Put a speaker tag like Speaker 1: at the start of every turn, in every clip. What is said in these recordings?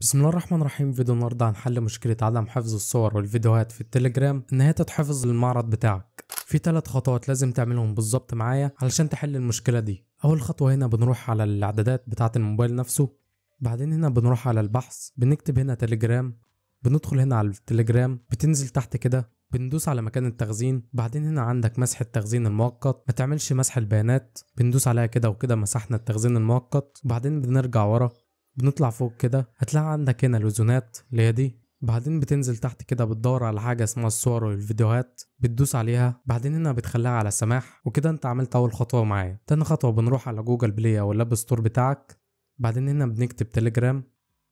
Speaker 1: بسم الله الرحمن الرحيم فيديو النهارده عن حل مشكلة عدم حفظ الصور والفيديوهات في التليجرام ان هي تتحفظ للمعرض بتاعك في ثلاث خطوات لازم تعملهم بالظبط معايا علشان تحل المشكلة دي اول خطوة هنا بنروح على الاعدادات بتاعة الموبايل نفسه بعدين هنا بنروح على البحث بنكتب هنا تليجرام بندخل هنا على التليجرام بتنزل تحت كده بندوس على مكان التخزين بعدين هنا عندك مسح التخزين المؤقت ما تعملش مسح البيانات بندوس عليها كده وكده مسحنا التخزين المؤقت وبعدين بنرجع ورا بنطلع فوق كده هتلاقي عندك هنا الوزونات اللي هي دي بعدين بتنزل تحت كده بتدور على حاجة اسمها الصور والفيديوهات بتدوس عليها بعدين هنا بتخليها على سماح وكده انت عملت اول خطوة معايا تاني خطوة بنروح على جوجل بلاي او اللاب ستور بتاعك بعدين هنا بنكتب تليجرام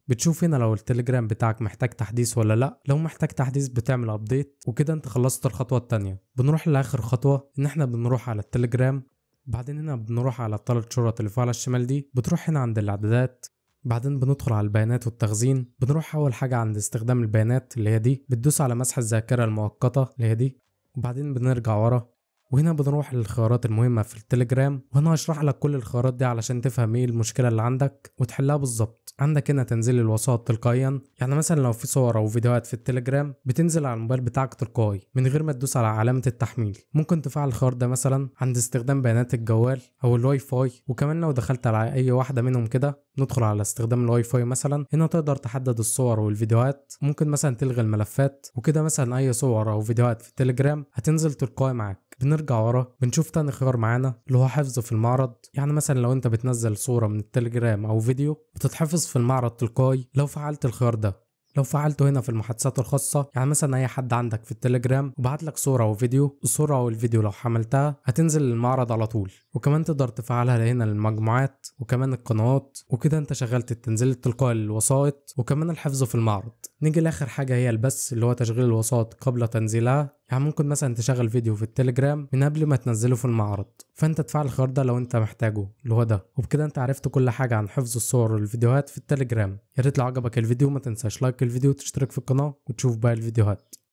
Speaker 1: بتشوف هنا لو التليجرام بتاعك محتاج تحديث ولا لا لو محتاج تحديث بتعمل ابديت وكده انت خلصت الخطوة التانية بنروح لاخر خطوة ان احنا بنروح على التليجرام بعدين هنا بنروح على الثلاث شرط اللي فوق على الشمال دي بتروح هنا عند الاعدادات بعدين بندخل على البيانات والتخزين بنروح اول حاجه عند استخدام البيانات اللي هي دي بتدوس على مسح الذاكره المؤقته اللي هي دي وبعدين بنرجع ورا وهنا بنروح للخيارات المهمة في التليجرام وهنا هشرح لك كل الخيارات دي علشان تفهم ايه المشكلة اللي عندك وتحلها بالظبط عندك هنا تنزيل الوسائط تلقائيا يعني مثلا لو في صور او فيديوهات في التليجرام بتنزل على الموبايل بتاعك تلقائي من غير ما تدوس على علامة التحميل ممكن تفعل الخيار ده مثلا عند استخدام بيانات الجوال او الواي فاي وكمان لو دخلت على اي واحدة منهم كده ندخل على استخدام الواي فاي مثلا هنا تقدر تحدد الصور والفيديوهات ممكن مثلا تلغي الملفات وكده مثلا اي صور او فيديوهات في التليجرام هتنزل تلقائي معاك بنرجع ورا بنشوف تاني خيار معانا اللي هو حفظ في المعرض يعني مثلا لو انت بتنزل صورة من التليجرام او فيديو بتتحفظ في المعرض تلقائي لو فعلت الخيار ده لو فعلته هنا في المحادثات الخاصة يعني مثلا أي حد عندك في التليجرام وبعت لك صورة أو فيديو الصورة أو الفيديو لو حملتها هتنزل للمعرض على طول وكمان تقدر تفعلها هنا للمجموعات وكمان القنوات وكده أنت شغلت التنزيل التلقائي للوسائط وكمان الحفظ في المعرض نيجي لآخر حاجة هي البث اللي هو تشغيل الوسائط قبل تنزيلها يعني ممكن مثلا تشغل فيديو في التليجرام من قبل ما تنزله في المعرض فانت تفعل الخيار ده لو انت محتاجه اللي هو ده وبكده انت عرفت كل حاجه عن حفظ الصور والفيديوهات في التليجرام يا ريت لو عجبك الفيديو ما تنساش لايك الفيديو وتشترك في القناه وتشوف باقي الفيديوهات